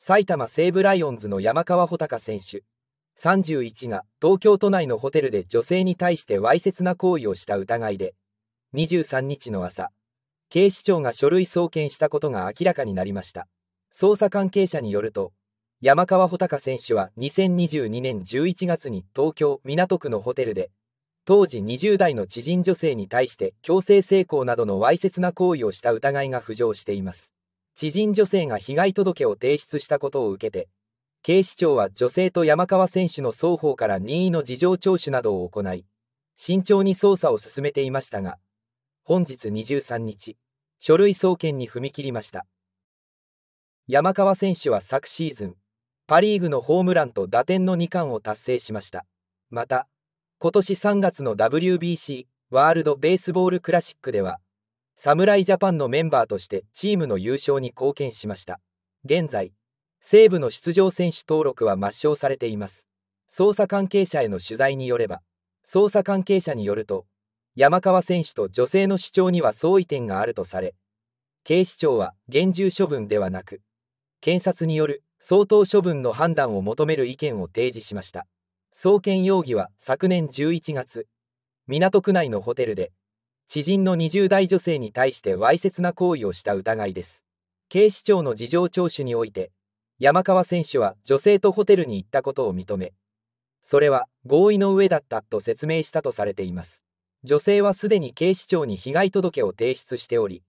埼玉西武ライオンズの山川穂高選手31が東京都内のホテルで女性に対してわいせつな行為をした疑いで23日の朝警視庁が書類送検したことが明らかになりました捜査関係者によると山川穂高選手は2022年11月に東京港区のホテルで当時20代の知人女性に対して強制性交などのわいせつな行為をした疑いが浮上しています知人女性が被害届を提出したことを受けて、警視庁は女性と山川選手の双方から任意の事情聴取などを行い、慎重に捜査を進めていましたが、本日23日、書類送検に踏み切りました。山川選手は昨シーズン、パ・リーグのホームランと打点の2冠を達成しました。また、今年3月の WBC ワールド・ベースボール・クラシックでは、侍ジャパンのメンバーとしてチームの優勝に貢献しました。現在、西部の出場選手登録は抹消されています。捜査関係者への取材によれば、捜査関係者によると、山川選手と女性の主張には相違点があるとされ、警視庁は厳重処分ではなく、検察による相当処分の判断を求める意見を提示しました。送検容疑は昨年11月、港区内のホテルで知人の20代女性に対してわいせつな行為をした疑いです。警視庁の事情聴取において、山川選手は女性とホテルに行ったことを認め、それは合意の上だったと説明したとされています。女性はすでに警視庁に被害届を提出しており、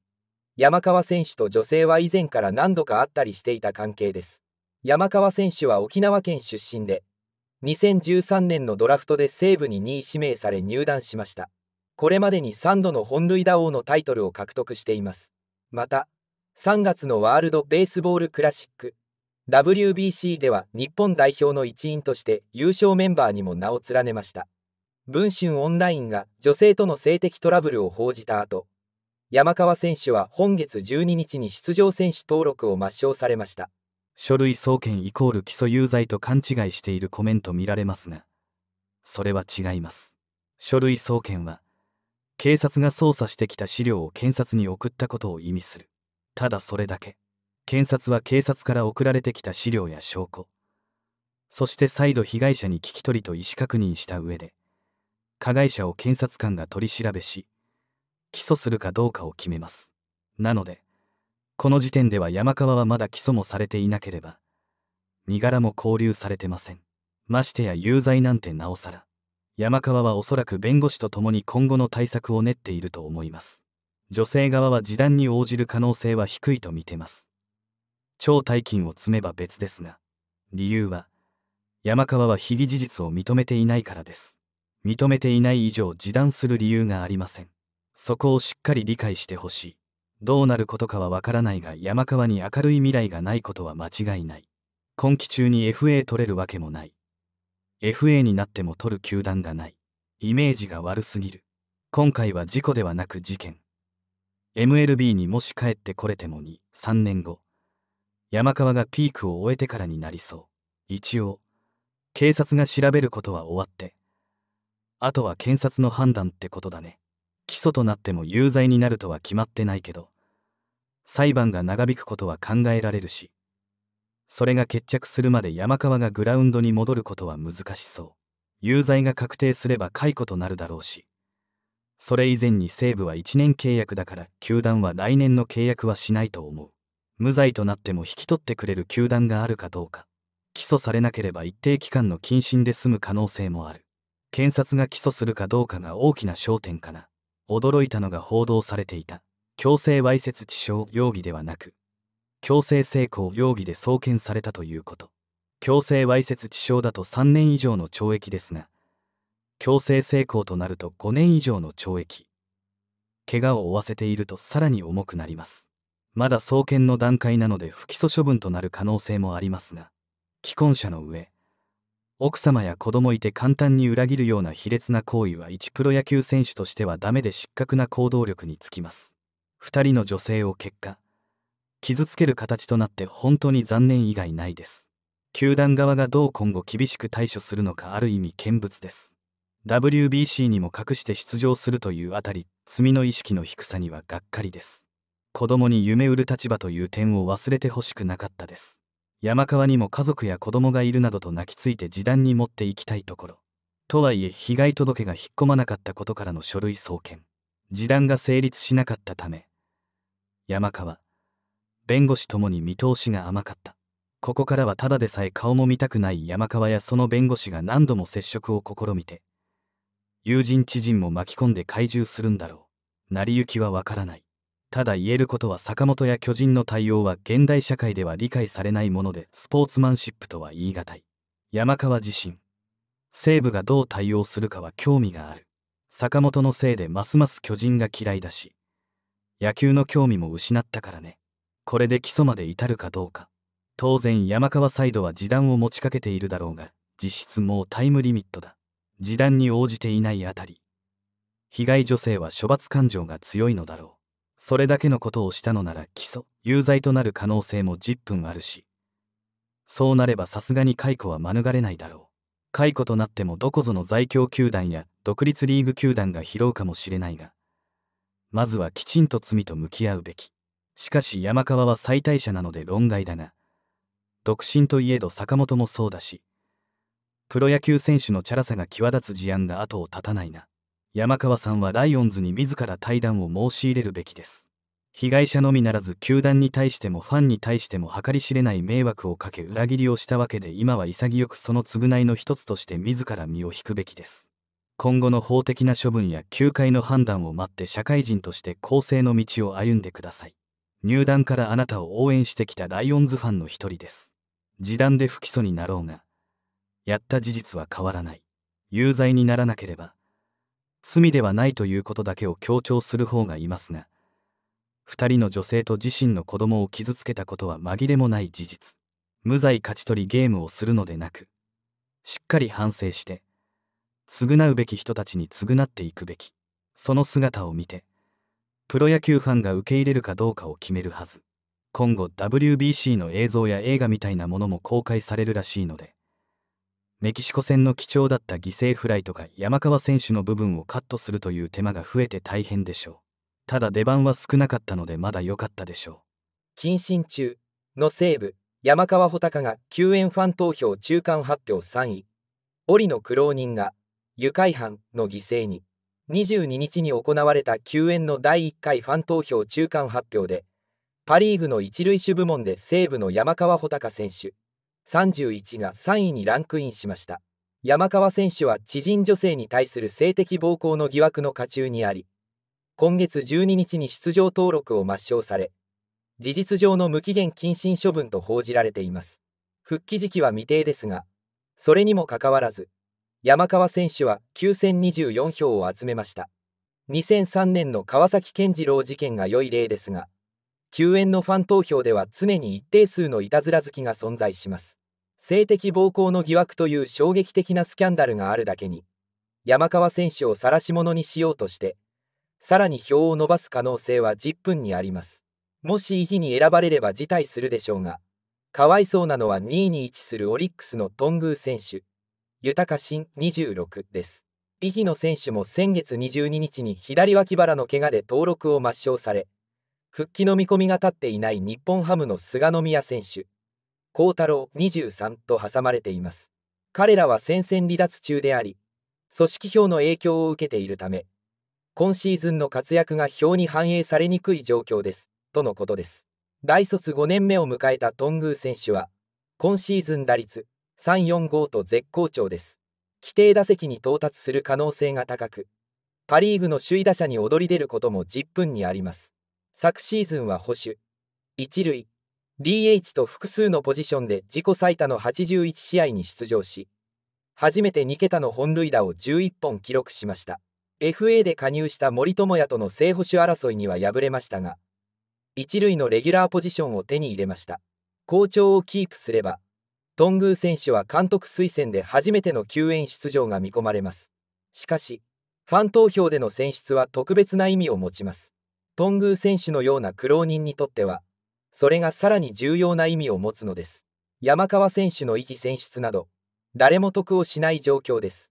山川選手と女性は以前から何度か会ったりしていた関係です。山川選手は沖縄県出身で、2013年のドラフトで西部に2位指名され入団しました。これまでに3度の本塁打王のタイトルを獲得しています。また、3月のワールド・ベースボール・クラシック WBC では日本代表の一員として優勝メンバーにも名を連ねました。文春オンラインが女性との性的トラブルを報じた後、山川選手は本月12日に出場選手登録を抹消されました。書類送検イコール起訴有罪と勘違いしているコメント見られますが、それは違います。書類送検は、警察が捜査してきた資料を検察に送ったことを意味するただそれだけ検察は警察から送られてきた資料や証拠そして再度被害者に聞き取りと意思確認した上で加害者を検察官が取り調べし起訴するかどうかを決めますなのでこの時点では山川はまだ起訴もされていなければ身柄も勾留されてませんましてや有罪なんてなおさら山川はおそらく弁護士と共に今後の対策を練っていると思います女性側は示談に応じる可能性は低いと見てます超大金を積めば別ですが理由は山川は被疑事実を認めていないからです認めていない以上示談する理由がありませんそこをしっかり理解してほしいどうなることかはわからないが山川に明るい未来がないことは間違いない今期中に FA 取れるわけもない FA になっても取る球団がないイメージが悪すぎる今回は事故ではなく事件 MLB にもし帰ってこれても23年後山川がピークを終えてからになりそう一応警察が調べることは終わってあとは検察の判断ってことだね起訴となっても有罪になるとは決まってないけど裁判が長引くことは考えられるしそれが決着するまで山川がグラウンドに戻ることは難しそう有罪が確定すれば解雇となるだろうしそれ以前に西武は1年契約だから球団は来年の契約はしないと思う無罪となっても引き取ってくれる球団があるかどうか起訴されなければ一定期間の謹慎で済む可能性もある検察が起訴するかどうかが大きな焦点かな驚いたのが報道されていた強制わいせつ致傷容疑ではなく強制性交容疑で送検されたということ強制わいせつ致傷だと3年以上の懲役ですが強制性交となると5年以上の懲役怪我を負わせているとさらに重くなりますまだ送検の段階なので不起訴処分となる可能性もありますが既婚者の上奥様や子供いて簡単に裏切るような卑劣な行為は一プロ野球選手としてはダメで失格な行動力につきます2人の女性を結果傷つける形となって本当に残念以外ないです。球団側がどう今後厳しく対処するのかある意味見物です。WBC にも隠して出場するというあたり、罪の意識の低さにはがっかりです。子供に夢売る立場という点を忘れてほしくなかったです。山川にも家族や子供がいるなどと泣きついて示談に持っていきたいところ。とはいえ被害届が引っ込まなかったことからの書類送検示談が成立しなかったため山川弁護士ともに見通しが甘かったここからはただでさえ顔も見たくない山川やその弁護士が何度も接触を試みて友人知人も巻き込んで懐柔するんだろう成り行きはわからないただ言えることは坂本や巨人の対応は現代社会では理解されないものでスポーツマンシップとは言い難い山川自身西武がどう対応するかは興味がある坂本のせいでますます巨人が嫌いだし野球の興味も失ったからねこれで起訴まで至るかどうか当然山川サイドは示談を持ちかけているだろうが実質もうタイムリミットだ示談に応じていないあたり被害女性は処罰感情が強いのだろうそれだけのことをしたのなら起訴有罪となる可能性も10分あるしそうなればさすがに解雇は免れないだろう解雇となってもどこぞの在京球団や独立リーグ球団が拾うかもしれないがまずはきちんと罪と向き合うべきしかし山川は最大者なので論外だが独身といえど坂本もそうだしプロ野球選手のチャラさが際立つ事案が後を絶たないな山川さんはライオンズに自ら対談を申し入れるべきです被害者のみならず球団に対してもファンに対しても計り知れない迷惑をかけ裏切りをしたわけで今は潔くその償いの一つとして自ら身を引くべきです今後の法的な処分や球界の判断を待って社会人として更生の道を歩んでください入団からあなたを応援してきたライオンズファンの一人です。示談で不起訴になろうが、やった事実は変わらない。有罪にならなければ、罪ではないということだけを強調する方がいますが、2人の女性と自身の子供を傷つけたことは紛れもない事実。無罪勝ち取りゲームをするのでなく、しっかり反省して、償うべき人たちに償っていくべき、その姿を見て、プロ野球ファンが受け入れるかどうかを決めるはず今後 WBC の映像や映画みたいなものも公開されるらしいのでメキシコ戦の貴重だった犠牲フライとか山川選手の部分をカットするという手間が増えて大変でしょうただ出番は少なかったのでまだ良かったでしょう謹慎中の西武山川穂高が救援ファン投票中間発表3位織野苦労人が愉快犯の犠牲に22日に行われた救援の第1回ファン投票中間発表で、パ・リーグの一塁手部門で西武の山川穂高選手、31が3位にランクインしました。山川選手は知人女性に対する性的暴行の疑惑の渦中にあり、今月12日に出場登録を抹消され、事実上の無期限謹慎処分と報じられています。復帰時期は未定ですが、それにもかかわらず、山川選手は9024票を集めました2003年の川崎健次郎事件が良い例ですが救援のファン投票では常に一定数のいたずら好きが存在します性的暴行の疑惑という衝撃的なスキャンダルがあるだけに山川選手を晒し者にしようとしてさらに票を伸ばす可能性は10分にありますもし異議に選ばれれば辞退するでしょうがかわいそうなのは2位に位置するオリックスの頓宮選手豊新26です。意義の選手も先月22日に左脇腹の怪我で登録を抹消され、復帰の見込みが立っていない日本ハムの菅野宮選手、幸太郎23と挟まれています。彼らは戦線離脱中であり、組織票の影響を受けているため、今シーズンの活躍が票に反映されにくい状況です、とのことです。大卒5年目を迎えた頓宮選手は、今シーズン打率345と絶好調です。規定打席に到達する可能性が高く、パ・リーグの首位打者に躍り出ることも10分にあります。昨シーズンは保守、1塁、DH と複数のポジションで自己最多の81試合に出場し、初めて2桁の本塁打を11本記録しました。FA で加入した森友哉との正捕手争いには敗れましたが、一塁のレギュラーポジションを手に入れました。好調をキープすれば、頓宮選手は監督推薦で初めての救援出場が見込まれます。しかし、ファン投票での選出は特別な意味を持ちます。頓宮選手のような苦労人にとっては、それがさらに重要な意味を持つのです。山川選手の意義選出など、誰も得をしない状況です。